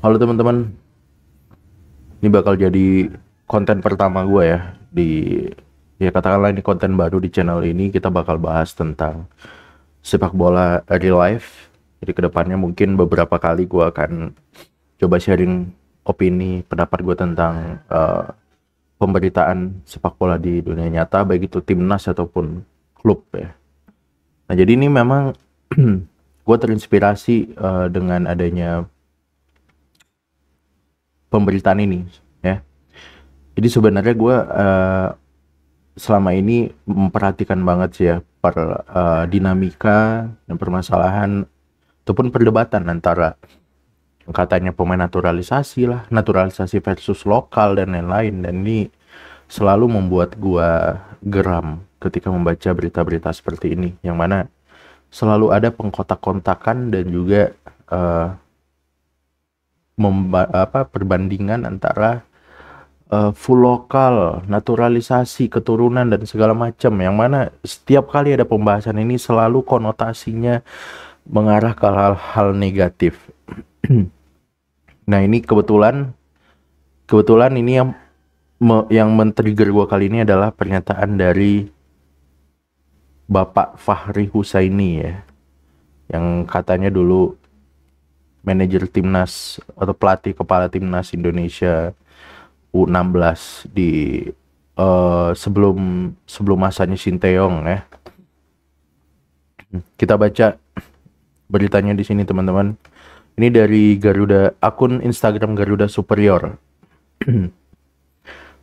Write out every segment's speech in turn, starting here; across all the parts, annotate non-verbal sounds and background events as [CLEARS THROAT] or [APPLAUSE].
Halo teman-teman, ini bakal jadi konten pertama gue ya di ya katakanlah ini konten baru di channel ini kita bakal bahas tentang sepak bola real life. Jadi kedepannya mungkin beberapa kali gue akan coba sharing opini pendapat gue tentang uh, pemberitaan sepak bola di dunia nyata baik itu timnas ataupun klub ya. Nah jadi ini memang [CLEARS THROAT] gue terinspirasi uh, dengan adanya pemberitaan ini ya jadi sebenarnya gue uh, selama ini memperhatikan banget sih ya per uh, dinamika dan permasalahan ataupun perdebatan antara katanya pemain naturalisasi lah naturalisasi versus lokal dan lain-lain dan ini selalu membuat gue geram ketika membaca berita-berita seperti ini yang mana selalu ada pengkotak-kontakan dan juga uh, memba apa perbandingan antara uh, full lokal, naturalisasi, keturunan dan segala macam yang mana setiap kali ada pembahasan ini selalu konotasinya mengarah ke hal-hal negatif. [CLEARS THROAT] nah, ini kebetulan kebetulan ini yang me, yang men-trigger gua kali ini adalah pernyataan dari Bapak Fahri Husaini ya. Yang katanya dulu manajer timnas atau pelatih kepala timnas Indonesia U16 di uh, sebelum sebelum masanya Sinteyong ya. Kita baca beritanya di sini teman-teman. Ini dari Garuda akun Instagram Garuda Superior. [CLEARS THROAT]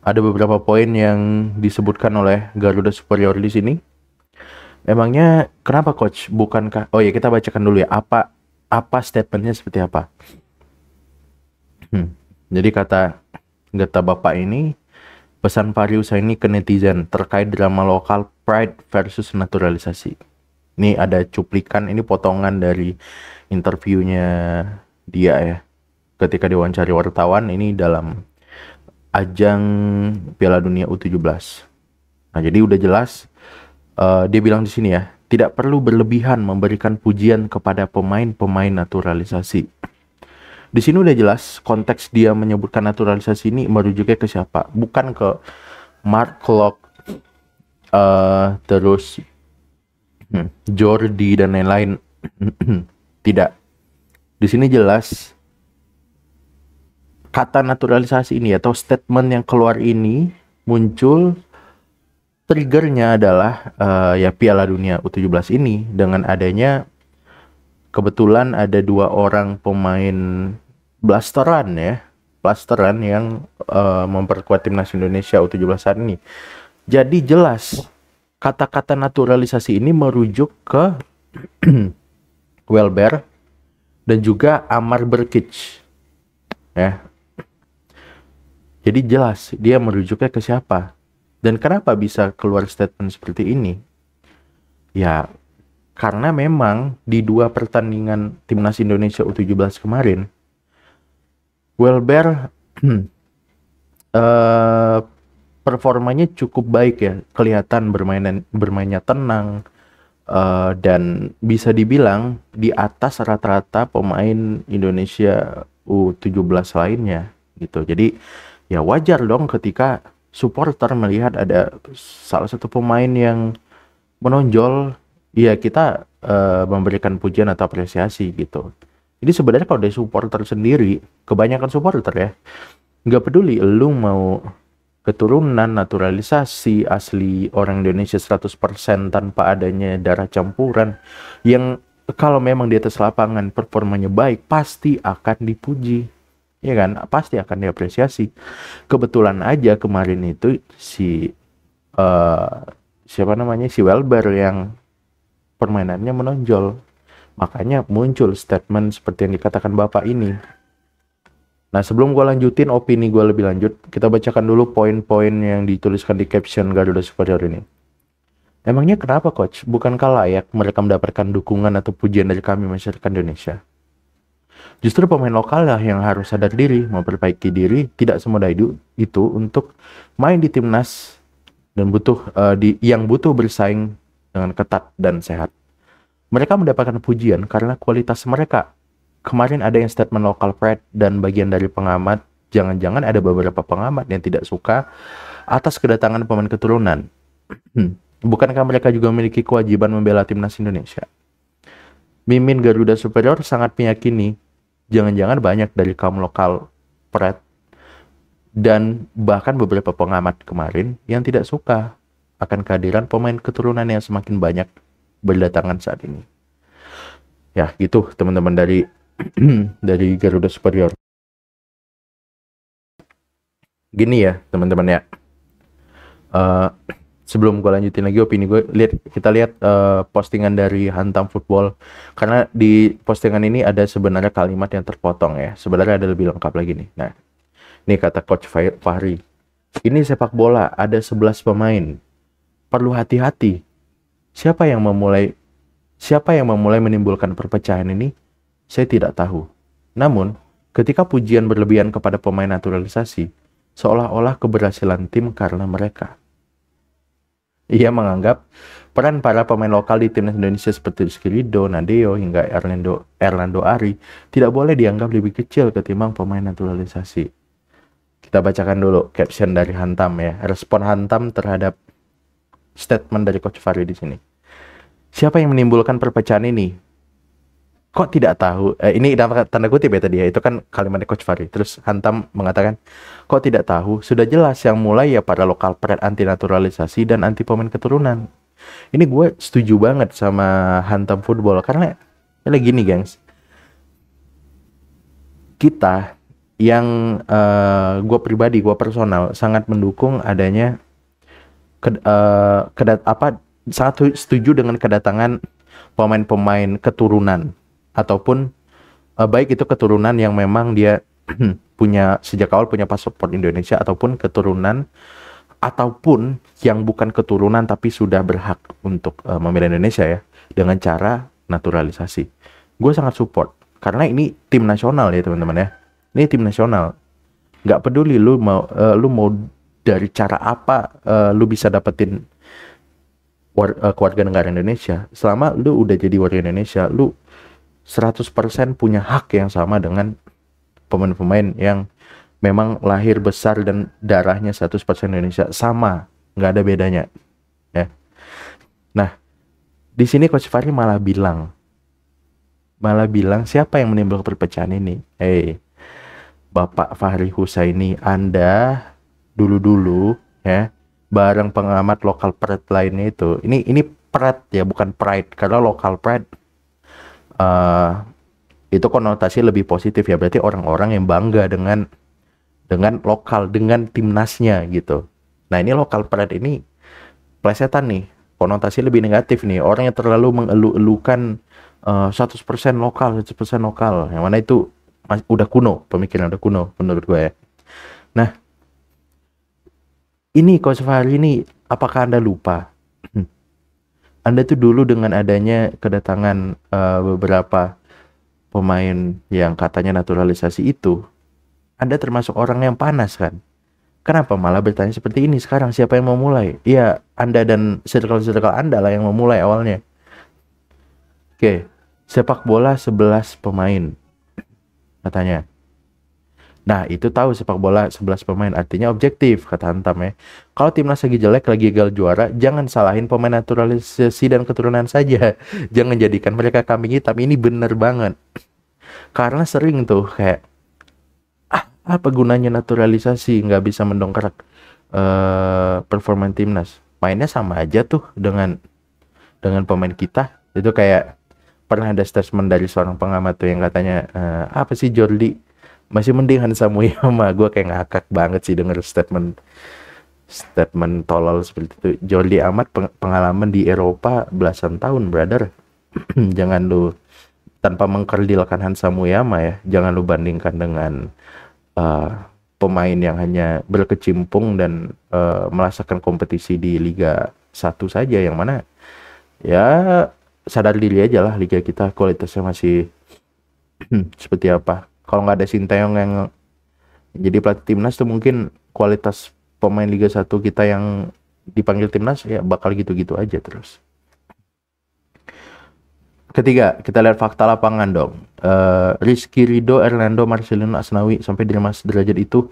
Ada beberapa poin yang disebutkan oleh Garuda Superior di sini. Emangnya kenapa coach? Bukankah Oh ya kita bacakan dulu ya apa apa statementnya seperti apa. Hmm. Jadi kata kata bapak ini pesan pariusa ini ke netizen terkait drama lokal Pride versus naturalisasi. Ini ada cuplikan, ini potongan dari interviewnya dia ya. Ketika diwawancari wartawan ini dalam ajang Piala Dunia U17. Nah, jadi udah jelas uh, dia bilang di sini ya, tidak perlu berlebihan memberikan pujian kepada pemain-pemain naturalisasi. Di sini udah jelas konteks dia menyebutkan naturalisasi ini merujuknya ke siapa, bukan ke Mark Klok, uh, eh, terus hmm, Jordi dan lain-lain. [CLEARS THROAT] tidak. Di sini jelas kata naturalisasi ini atau statement yang keluar ini muncul triggernya adalah uh, ya Piala Dunia U17 ini dengan adanya kebetulan ada dua orang pemain blasteran ya blasteran yang uh, memperkuat timnas Indonesia U17 saat ini. Jadi jelas kata-kata naturalisasi ini merujuk ke [CLEARS THROAT] Welber dan juga Amar Berkic. Ya. Jadi jelas dia merujuknya ke siapa? Dan kenapa bisa keluar statement seperti ini? Ya, karena memang di dua pertandingan timnas Indonesia U17 kemarin, Welber uh, performanya cukup baik ya, kelihatan bermainan bermainnya tenang uh, dan bisa dibilang di atas rata-rata pemain Indonesia U17 lainnya gitu. Jadi ya wajar dong ketika supporter melihat ada salah satu pemain yang menonjol, ya kita uh, memberikan pujian atau apresiasi gitu. Jadi sebenarnya kalau dari supporter sendiri, kebanyakan supporter ya, nggak peduli lu mau keturunan, naturalisasi, asli orang Indonesia 100% tanpa adanya darah campuran yang kalau memang di atas lapangan performanya baik pasti akan dipuji ya kan pasti akan diapresiasi kebetulan aja kemarin itu si uh, siapa namanya si Welber yang permainannya menonjol makanya muncul statement seperti yang dikatakan bapak ini nah sebelum gue lanjutin opini gue lebih lanjut kita bacakan dulu poin-poin yang dituliskan di caption Garuda Superior ini Emangnya kenapa coach? Bukankah layak mereka mendapatkan dukungan atau pujian dari kami masyarakat Indonesia? Justru pemain lokal lah yang harus sadar diri, memperbaiki diri, tidak semudah itu, itu untuk main di timnas dan butuh uh, di yang butuh bersaing dengan ketat dan sehat. Mereka mendapatkan pujian karena kualitas mereka. Kemarin ada yang statement lokal pride dan bagian dari pengamat, jangan-jangan ada beberapa pengamat yang tidak suka atas kedatangan pemain keturunan. [CLEARS THROAT] Bukankah mereka juga memiliki kewajiban membela timnas Indonesia? Mimin Garuda Superior sangat meyakini jangan-jangan banyak dari kaum lokal Pret dan bahkan beberapa pengamat kemarin yang tidak suka akan kehadiran pemain keturunan yang semakin banyak berdatangan saat ini. Ya, gitu teman-teman dari [CLEARS THROAT] dari Garuda Superior. Gini ya, teman-teman ya. Uh, sebelum gue lanjutin lagi opini gue lihat kita lihat uh, postingan dari Hantam Football karena di postingan ini ada sebenarnya kalimat yang terpotong ya sebenarnya ada lebih lengkap lagi nih nah ini kata Coach Fahri ini sepak bola ada 11 pemain perlu hati-hati siapa yang memulai siapa yang memulai menimbulkan perpecahan ini saya tidak tahu namun ketika pujian berlebihan kepada pemain naturalisasi seolah-olah keberhasilan tim karena mereka ia menganggap peran para pemain lokal di timnas Indonesia seperti Rizky Nadeo, hingga Erlando, Erlando Ari tidak boleh dianggap lebih kecil ketimbang pemain naturalisasi. Kita bacakan dulu caption dari Hantam ya, respon Hantam terhadap statement dari Coach Fahri di sini. Siapa yang menimbulkan perpecahan ini? Kok tidak tahu? Eh, ini tanda kutip ya tadi ya, itu kan kalimatnya Coach Fahri. Terus Hantam mengatakan, Kok tidak tahu? Sudah jelas yang mulai ya pada lokal pred anti naturalisasi dan anti pemain keturunan. Ini gue setuju banget sama hantam football karena ini gini gengs. Kita yang uh, gue pribadi, gue personal sangat mendukung adanya ke, uh, eh, kedat apa satu setuju dengan kedatangan pemain-pemain keturunan ataupun uh, baik itu keturunan yang memang dia [CLEARS THROAT] punya sejak awal punya paspor Indonesia ataupun keturunan ataupun yang bukan keturunan tapi sudah berhak untuk uh, eh, memilih Indonesia ya dengan cara naturalisasi. Gue sangat support karena ini tim nasional ya teman-teman ya. Ini tim nasional. Gak peduli lu mau uh, lu mau dari cara apa uh, lu bisa dapetin keluarga negara Indonesia. Selama lu udah jadi warga Indonesia, lu 100% punya hak yang sama dengan pemain-pemain yang memang lahir besar dan darahnya 100% Indonesia sama, nggak ada bedanya. Ya. Nah, di sini Coach Fahri malah bilang malah bilang siapa yang menimbulkan perpecahan ini? Hei, eh, Bapak Fahri Husaini, Anda dulu-dulu ya bareng pengamat lokal pride lainnya itu. Ini ini pride ya, bukan pride. Karena lokal pride uh, eh, itu konotasi lebih positif ya berarti orang-orang yang bangga dengan dengan lokal dengan timnasnya gitu nah ini lokal pride ini plesetan nih konotasi lebih negatif nih orang yang terlalu mengeluh-elukan uh, eh, 100% lokal 100% lokal yang mana itu udah kuno pemikiran udah kuno menurut gue ya nah ini kau ini apakah anda lupa hmm. anda tuh dulu dengan adanya kedatangan uh, beberapa pemain yang katanya naturalisasi itu, Anda termasuk orang yang panas kan? Kenapa malah bertanya seperti ini sekarang? Siapa yang mau mulai? Iya, Anda dan circle-circle Anda lah yang memulai awalnya. Oke, sepak bola 11 pemain katanya. Nah, itu tahu sepak bola 11 pemain artinya objektif kata Antam ya. Kalau timnas lagi jelek, lagi gagal juara, jangan salahin pemain naturalisasi dan keturunan saja. [LAUGHS] Jangan jadikan mereka kambing hitam. Ini bener banget karena sering tuh kayak ah apa gunanya naturalisasi nggak bisa mendongkrak uh, performa timnas mainnya sama aja tuh dengan dengan pemain kita itu kayak pernah ada statement dari seorang pengamat tuh yang katanya e, apa sih Jordi masih mendingan Samuyama [LAUGHS] gue kayak ngakak banget sih denger statement statement tolol seperti itu Jordi amat pengalaman di Eropa belasan tahun brother [CLEARS THROAT] jangan lu tanpa mengkerdilkan Hansa Muyama ya, jangan lu bandingkan dengan uh, pemain yang hanya berkecimpung dan uh, merasakan kompetisi di Liga 1 saja yang mana ya sadar diri aja lah liga kita kualitasnya masih [CLEARS THROAT] seperti apa. Kalau nggak ada Sinteyong yang jadi pelatih timnas tuh mungkin kualitas pemain Liga 1 kita yang dipanggil timnas ya bakal gitu-gitu aja terus. Ketiga, kita lihat fakta lapangan dong. Uh, eh, Rizky Rido, Erlando, Marcelino Asnawi sampai di Dimas Derajat itu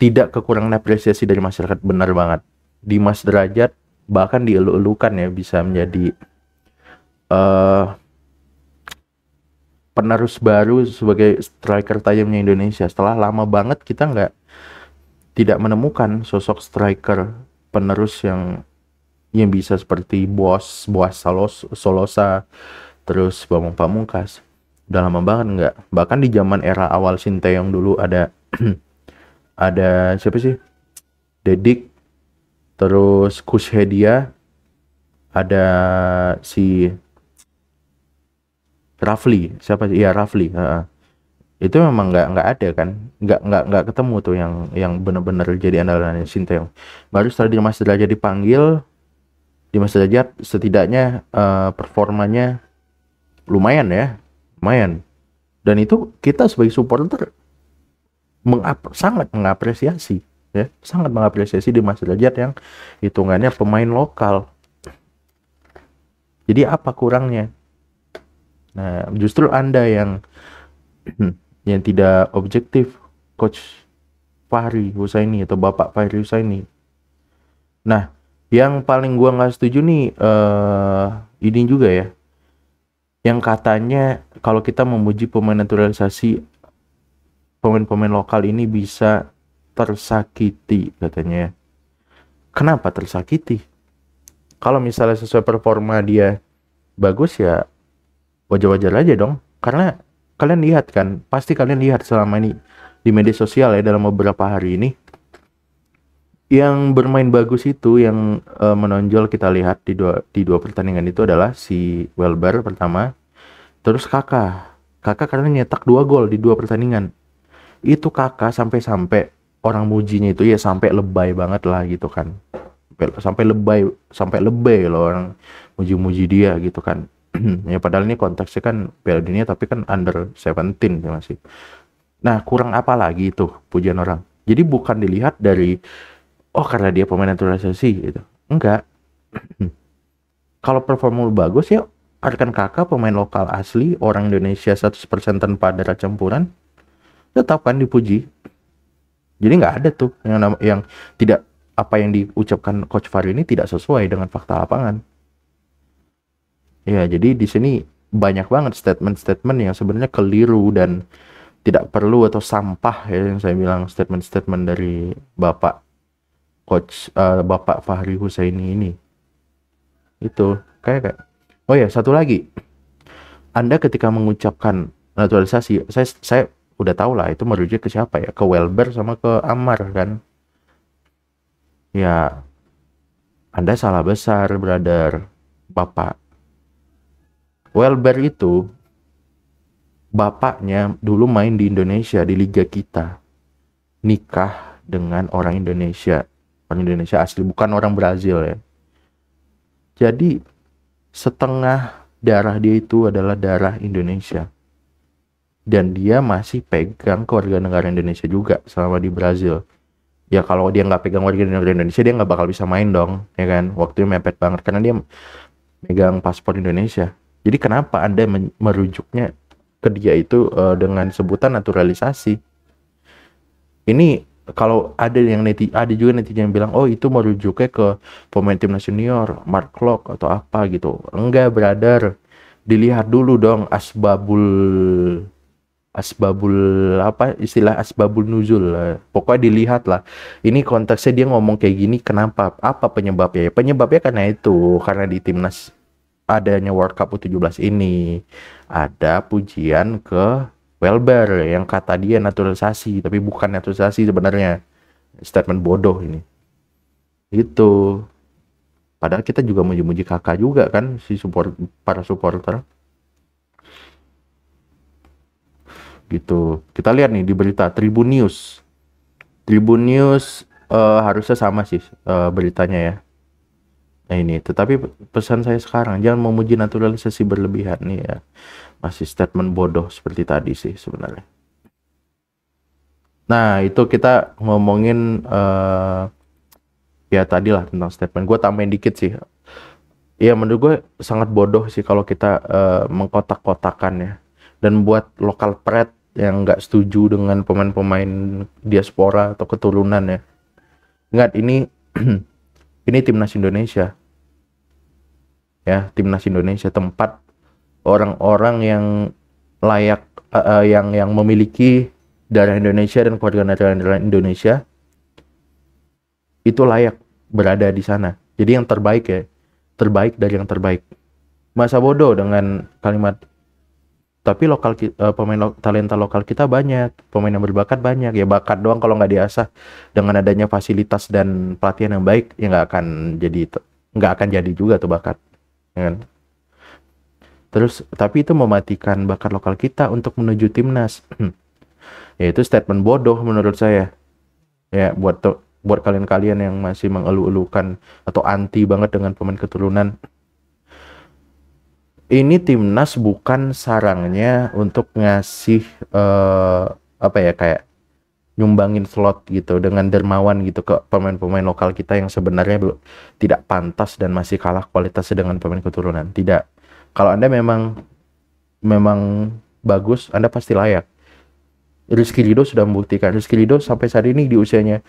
tidak kekurangan apresiasi dari masyarakat benar banget. Di Dimas Derajat bahkan dielukan elukan ya bisa menjadi uh, penerus baru sebagai striker tajamnya Indonesia. Setelah lama banget kita nggak tidak menemukan sosok striker penerus yang yang bisa seperti Bos, bos Salos, Solosa, terus Bambang Pamungkas. Udah lama banget nggak. Bahkan di zaman era awal Sinteyong dulu ada [CLEARS THROAT] ada siapa sih? Dedik, terus Kushedia, ada si Rafli, siapa sih? Iya Rafli. Uh, itu memang nggak nggak ada kan nggak nggak nggak ketemu tuh yang yang benar-benar jadi andalan Sinteyong baru setelah dia Dimas jadi panggil di masa Derajat setidaknya uh, performanya lumayan ya, lumayan. Dan itu kita sebagai supporter mengap sangat mengapresiasi ya, sangat mengapresiasi di masa Derajat yang hitungannya pemain lokal. Jadi apa kurangnya? Nah, justru Anda yang [CLEARS THROAT] yang tidak objektif, coach Fahri Husaini atau Bapak Fahri Husaini. Nah, yang paling gua nggak setuju nih uh, ini juga ya yang katanya kalau kita memuji pemain naturalisasi pemain-pemain lokal ini bisa tersakiti katanya ya. kenapa tersakiti kalau misalnya sesuai performa dia bagus ya wajar-wajar aja dong karena kalian lihat kan pasti kalian lihat selama ini di media sosial ya dalam beberapa hari ini yang bermain bagus itu yang uh, menonjol kita lihat di dua di dua pertandingan itu adalah si Welber pertama terus Kakak Kakak karena nyetak dua gol di dua pertandingan itu Kakak sampai-sampai orang mujinya itu ya sampai lebay banget lah gitu kan sampai lebay sampai lebay loh orang muji-muji dia gitu kan [CLEARS THROAT] ya padahal ini konteksnya kan Piala Dunia tapi kan under 17 ya masih nah kurang apa lagi itu pujian orang jadi bukan dilihat dari oh karena dia pemain naturalisasi gitu enggak [CLEARS THROAT] kalau performa lu bagus ya Arkan Kakak pemain lokal asli orang Indonesia 100% tanpa darah campuran tetap kan dipuji jadi nggak ada tuh yang yang tidak apa yang diucapkan coach Fahri ini tidak sesuai dengan fakta lapangan ya jadi di sini banyak banget statement-statement yang sebenarnya keliru dan tidak perlu atau sampah ya yang saya bilang statement-statement dari bapak coach uh, Bapak Fahri Husaini ini. Itu kayak kayak. Oh ya, satu lagi. Anda ketika mengucapkan naturalisasi, saya saya udah tahu lah itu merujuk ke siapa ya? Ke Welber sama ke Amar kan? Ya, Anda salah besar, brother, Bapak. Welber itu bapaknya dulu main di Indonesia di liga kita. Nikah dengan orang Indonesia orang Indonesia asli bukan orang Brazil ya jadi setengah darah dia itu adalah darah Indonesia dan dia masih pegang keluarga negara Indonesia juga selama di Brazil. Ya kalau dia nggak pegang warga negara Indonesia dia nggak bakal bisa main dong, ya kan? Waktunya mepet banget karena dia megang paspor Indonesia. Jadi kenapa anda merujuknya ke dia itu uh, dengan sebutan naturalisasi? Ini kalau ada yang neti ada juga netizen yang bilang oh itu mau rujuknya ke pemain timnas senior, Mark Klok atau apa gitu enggak brother dilihat dulu dong asbabul asbabul apa istilah asbabul nuzul pokoknya dilihat lah ini konteksnya dia ngomong kayak gini kenapa apa penyebabnya penyebabnya karena itu karena di timnas adanya World Cup U17 ini ada pujian ke Welber yang kata dia naturalisasi tapi bukan naturalisasi sebenarnya statement bodoh ini itu padahal kita juga muji-muji kakak juga kan si support para supporter gitu kita lihat nih di berita Tribun News Tribun News uh, harusnya sama sih uh, beritanya ya nah ini tetapi pesan saya sekarang jangan memuji naturalisasi berlebihan nih ya masih statement bodoh seperti tadi sih sebenarnya. Nah itu kita ngomongin uh, ya tadi lah tentang statement. Gue tambahin dikit sih. Ya menurut gue sangat bodoh sih kalau kita uh, mengkotak-kotakan ya dan buat lokal pret yang nggak setuju dengan pemain-pemain diaspora atau keturunan ya. Ingat ini [CLEARS THROAT] ini timnas Indonesia. Ya, timnas Indonesia tempat orang-orang yang layak uh, uh, yang yang memiliki darah Indonesia dan keluarga negara Indonesia itu layak berada di sana. Jadi yang terbaik ya, terbaik dari yang terbaik. Masa bodoh dengan kalimat tapi lokal uh, pemain talenta lokal kita banyak, pemain yang berbakat banyak ya bakat doang kalau nggak diasah dengan adanya fasilitas dan pelatihan yang baik ya nggak akan jadi nggak akan jadi juga tuh bakat, ya kan? Terus tapi itu mematikan bakat lokal kita untuk menuju timnas. [CLEARS THROAT] Yaitu statement bodoh menurut saya. Ya, buat to buat kalian-kalian yang masih mengeluh-elukan atau anti banget dengan pemain keturunan. Ini timnas bukan sarangnya untuk ngasih uh, apa ya kayak nyumbangin slot gitu dengan dermawan gitu ke pemain-pemain lokal kita yang sebenarnya belum tidak pantas dan masih kalah kualitas dengan pemain keturunan. Tidak kalau anda memang memang bagus anda pasti layak Rizky Lido sudah membuktikan Rizky Lido sampai saat ini di usianya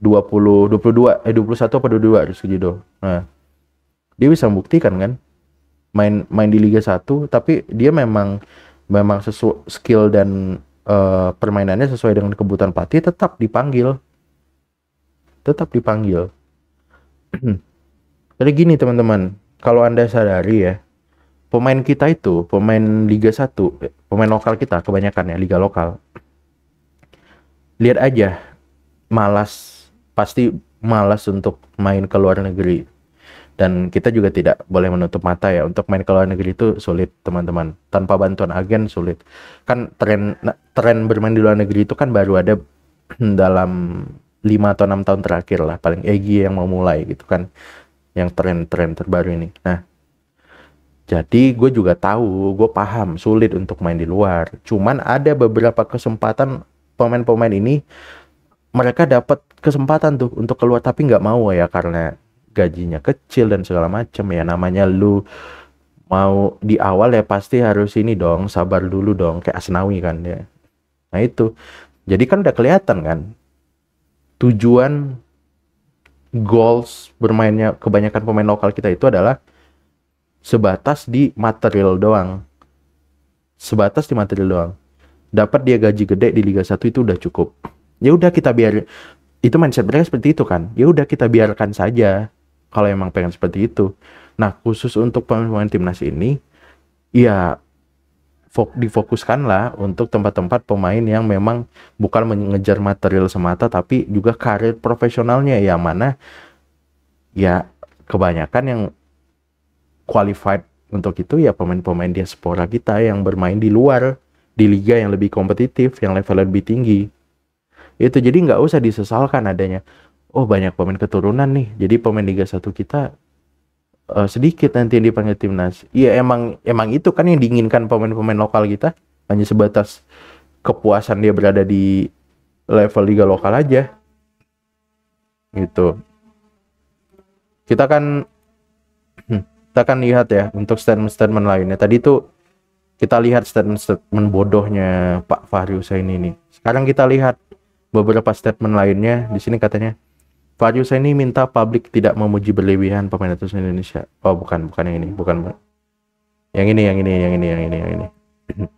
20 22 eh 21 atau 22 Rizky Lido nah dia bisa membuktikan kan main main di Liga 1 tapi dia memang memang sesuai skill dan uh, permainannya sesuai dengan kebutuhan pelatih tetap dipanggil tetap dipanggil [CLEARS THROAT] jadi gini teman-teman kalau anda sadari ya pemain kita itu, pemain Liga 1, pemain lokal kita kebanyakan ya, liga lokal. Lihat aja, malas, pasti malas untuk main ke luar negeri. Dan kita juga tidak boleh menutup mata ya, untuk main ke luar negeri itu sulit teman-teman. Tanpa bantuan agen sulit. Kan tren nah, tren bermain di luar negeri itu kan baru ada [CLEARS THROAT] dalam 5 atau enam tahun terakhir lah paling Egy yang mau mulai gitu kan yang tren-tren terbaru ini. Nah, jadi gue juga tahu, gue paham sulit untuk main di luar. Cuman ada beberapa kesempatan pemain-pemain ini mereka dapat kesempatan tuh untuk keluar tapi nggak mau ya karena gajinya kecil dan segala macam ya namanya lu mau di awal ya pasti harus ini dong sabar dulu dong kayak Asnawi kan ya. Nah itu. Jadi kan udah kelihatan kan tujuan goals bermainnya kebanyakan pemain lokal kita itu adalah sebatas di material doang. Sebatas di material doang. Dapat dia gaji gede di Liga 1 itu udah cukup. Ya udah kita biar itu mindset mereka seperti itu kan. Ya udah kita biarkan saja kalau emang pengen seperti itu. Nah, khusus untuk pemain-pemain timnas ini ya difokuskanlah untuk tempat-tempat pemain yang memang bukan mengejar material semata tapi juga karir profesionalnya yang mana ya kebanyakan yang qualified untuk itu ya pemain-pemain diaspora kita yang bermain di luar di liga yang lebih kompetitif yang level lebih tinggi itu jadi nggak usah disesalkan adanya oh banyak pemain keturunan nih jadi pemain liga satu kita uh, sedikit nanti yang dipanggil timnas iya emang emang itu kan yang diinginkan pemain-pemain lokal kita hanya sebatas kepuasan dia berada di level liga lokal aja gitu kita kan kita akan lihat ya untuk statement-statement lainnya tadi itu kita lihat statement-statement bodohnya Pak Fahri Husain ini sekarang kita lihat beberapa statement lainnya di sini katanya Fahri Husain ini minta publik tidak memuji berlebihan pemain atas Indonesia oh bukan bukan yang ini bukan yang ini yang ini yang ini yang ini yang ini [CLEARS THROAT]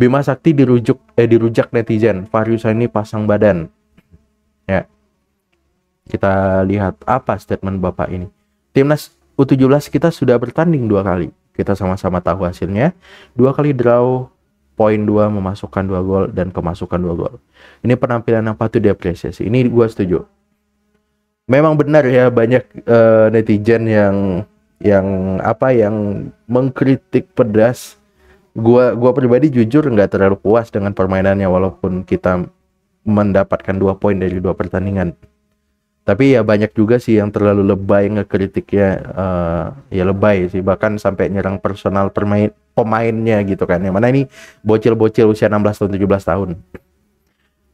Bima Sakti dirujuk eh dirujak netizen Fahri Husain ini pasang badan ya kita lihat apa statement bapak ini Timnas U17 kita sudah bertanding dua kali. Kita sama-sama tahu hasilnya. Dua kali draw, poin dua, memasukkan dua gol, dan kemasukan dua gol. Ini penampilan yang patut diapresiasi. Ini gue setuju. Memang benar ya banyak uh, netizen yang yang apa yang mengkritik pedas. Gua gua pribadi jujur nggak terlalu puas dengan permainannya walaupun kita mendapatkan dua poin dari dua pertandingan tapi ya banyak juga sih yang terlalu lebay ngekritiknya uh, ya lebay sih bahkan sampai nyerang personal permain pemainnya gitu kan yang mana ini bocil-bocil usia 16 tahun 17 tahun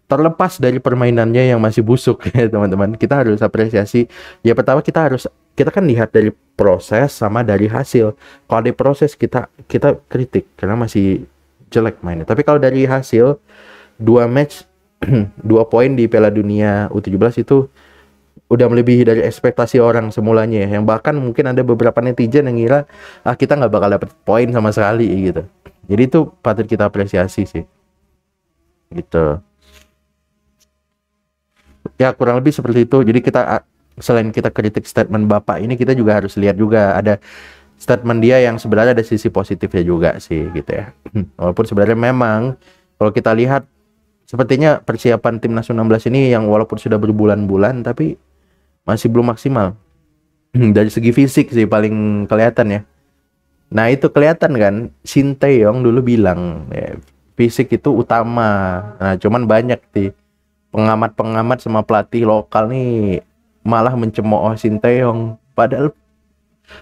terlepas dari permainannya yang masih busuk [LAUGHS] ya teman-teman kita harus apresiasi ya pertama kita harus kita kan lihat dari proses sama dari hasil kalau di proses kita kita kritik karena masih jelek mainnya tapi kalau dari hasil dua match [CLEARS THROAT] dua poin di Piala Dunia U17 itu udah melebihi dari ekspektasi orang semulanya ya. yang bahkan mungkin ada beberapa netizen yang ngira ah kita nggak bakal dapet poin sama sekali gitu jadi itu patut kita apresiasi sih gitu ya kurang lebih seperti itu jadi kita ah, selain kita kritik statement bapak ini kita juga harus lihat juga ada statement dia yang sebenarnya ada sisi positifnya juga sih gitu ya [CLEARS THROAT] walaupun sebenarnya memang kalau kita lihat sepertinya persiapan timnas U16 ini yang walaupun sudah berbulan-bulan tapi masih belum maksimal hmm, dari segi fisik sih paling kelihatan ya nah itu kelihatan kan Sinteyong dulu bilang ya, fisik itu utama nah cuman banyak sih pengamat-pengamat sama pelatih lokal nih malah mencemooh Sinteyong padahal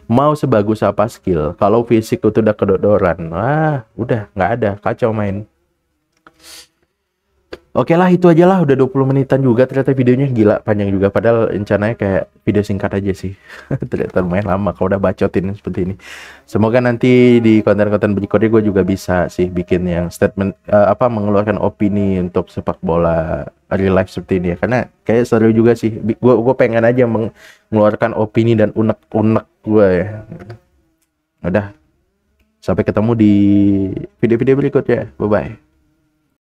mau sebagus apa skill kalau fisik itu udah kedodoran wah udah nggak ada kacau main Oke lah itu aja lah udah 20 menitan juga ternyata videonya gila panjang juga padahal rencananya kayak video singkat aja sih. [LAUGHS] ternyata lumayan lama kalau udah bacotin seperti ini. Semoga nanti di konten-konten berikutnya gue juga bisa sih bikin yang statement uh, apa mengeluarkan opini untuk sepak bola real life seperti ini ya karena kayak seru juga sih. Gue gue pengen aja mengeluarkan opini dan unek-unek gue ya. Udah sampai ketemu di video-video berikutnya. Bye bye.